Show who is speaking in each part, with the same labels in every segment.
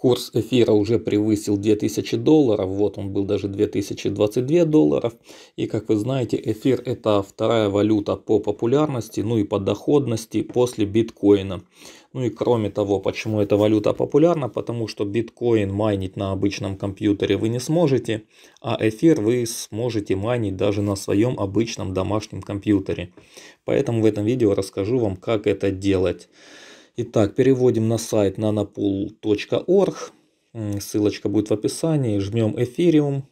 Speaker 1: Курс эфира уже превысил 2000 долларов, вот он был даже 2022 долларов. И как вы знаете, эфир это вторая валюта по популярности, ну и по доходности после биткоина. Ну и кроме того, почему эта валюта популярна, потому что биткоин майнить на обычном компьютере вы не сможете, а эфир вы сможете майнить даже на своем обычном домашнем компьютере. Поэтому в этом видео расскажу вам, как это делать. Итак, переводим на сайт nanopool.org. Ссылочка будет в описании. Жмем Ethereum.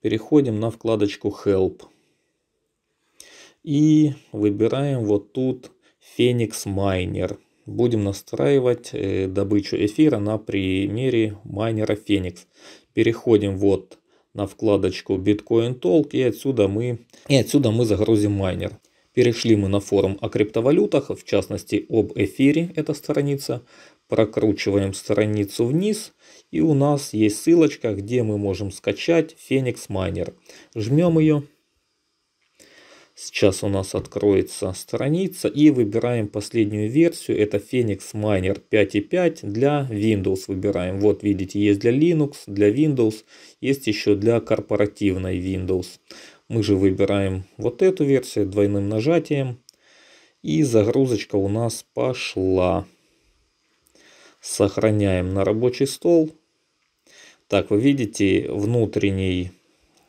Speaker 1: Переходим на вкладочку Help. И выбираем вот тут Phoenix Miner. Будем настраивать э, добычу эфира на примере майнера Phoenix. Переходим вот на вкладочку Bitcoin Talk и отсюда мы, и отсюда мы загрузим майнер. Перешли мы на форум о криптовалютах, в частности об эфире, Эта страница. Прокручиваем страницу вниз и у нас есть ссылочка, где мы можем скачать Phoenix Miner. Жмем ее. Сейчас у нас откроется страница и выбираем последнюю версию. Это Phoenix Miner 5.5 для Windows выбираем. Вот видите, есть для Linux, для Windows, есть еще для корпоративной Windows. Мы же выбираем вот эту версию двойным нажатием. И загрузочка у нас пошла. Сохраняем на рабочий стол. Так, вы видите, внутренний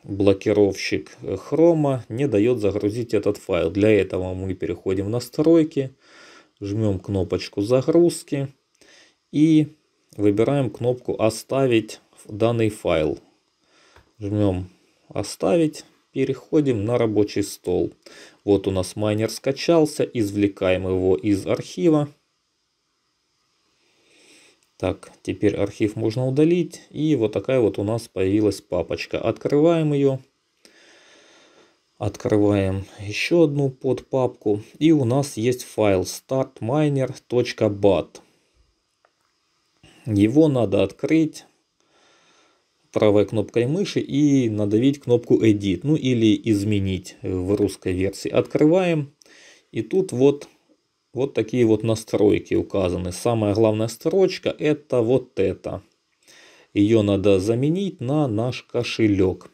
Speaker 1: блокировщик хрома не дает загрузить этот файл. Для этого мы переходим в настройки, жмем кнопочку загрузки и выбираем кнопку оставить данный файл. Жмем оставить Переходим на рабочий стол. Вот у нас майнер скачался, извлекаем его из архива. Так, теперь архив можно удалить. И вот такая вот у нас появилась папочка. Открываем ее. Открываем еще одну подпапку. И у нас есть файл startminer.bat. Его надо открыть правой кнопкой мыши и надавить кнопку Edit, ну или изменить в русской версии. Открываем. И тут вот, вот такие вот настройки указаны. Самая главная строчка это вот это. Ее надо заменить на наш кошелек.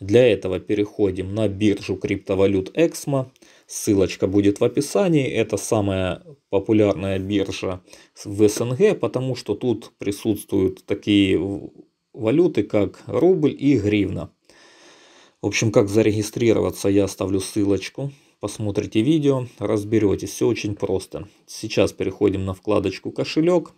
Speaker 1: Для этого переходим на биржу криптовалют Exmo. Ссылочка будет в описании. Это самая популярная биржа в СНГ, потому что тут присутствуют такие валюты, как рубль и гривна. В общем, как зарегистрироваться, я оставлю ссылочку. Посмотрите видео, разберетесь, все очень просто. Сейчас переходим на вкладочку кошелек.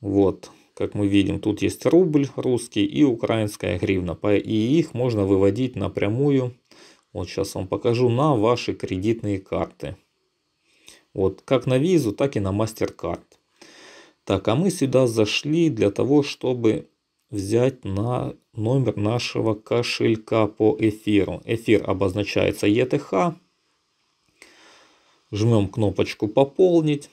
Speaker 1: Вот, как мы видим, тут есть рубль русский и украинская гривна. И их можно выводить напрямую, вот сейчас вам покажу, на ваши кредитные карты. Вот, как на визу, так и на MasterCard. Так, а мы сюда зашли для того, чтобы взять на номер нашего кошелька по эфиру. Эфир обозначается ETH. Жмем кнопочку «Пополнить».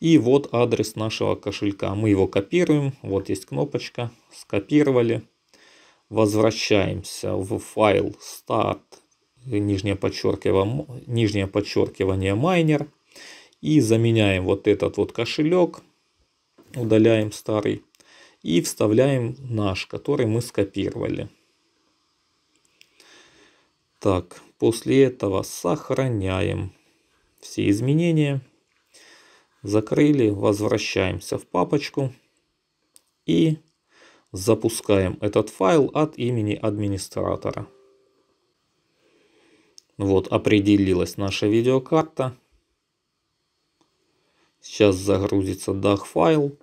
Speaker 1: И вот адрес нашего кошелька. Мы его копируем. Вот есть кнопочка. Скопировали. Возвращаемся в файл «Start», нижнее подчеркивание, нижнее подчеркивание «Майнер». И заменяем вот этот вот кошелек, удаляем старый и вставляем наш, который мы скопировали. Так, после этого сохраняем все изменения. Закрыли, возвращаемся в папочку и запускаем этот файл от имени администратора. Вот определилась наша видеокарта. Сейчас загрузится DAG файл.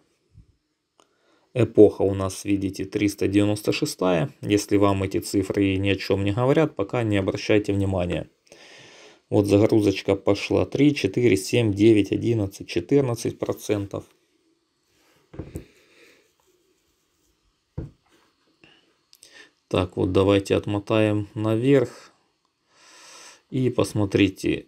Speaker 1: Эпоха у нас, видите, 396. Если вам эти цифры ни о чем не говорят, пока не обращайте внимания. Вот загрузочка пошла 3, 4, 7, 9, 11, 14 процентов. Так, вот давайте отмотаем наверх. И посмотрите,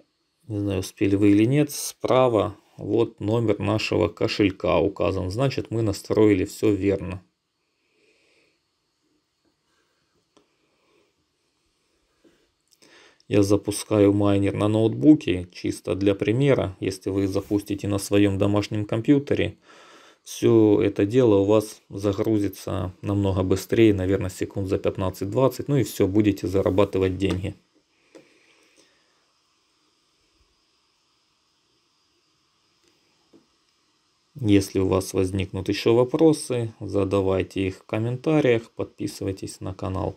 Speaker 1: не знаю, успели вы или нет, справа вот номер нашего кошелька указан. Значит, мы настроили все верно. Я запускаю майнер на ноутбуке, чисто для примера. Если вы запустите на своем домашнем компьютере, все это дело у вас загрузится намного быстрее, наверное, секунд за 15-20, ну и все, будете зарабатывать деньги. Если у вас возникнут еще вопросы, задавайте их в комментариях, подписывайтесь на канал.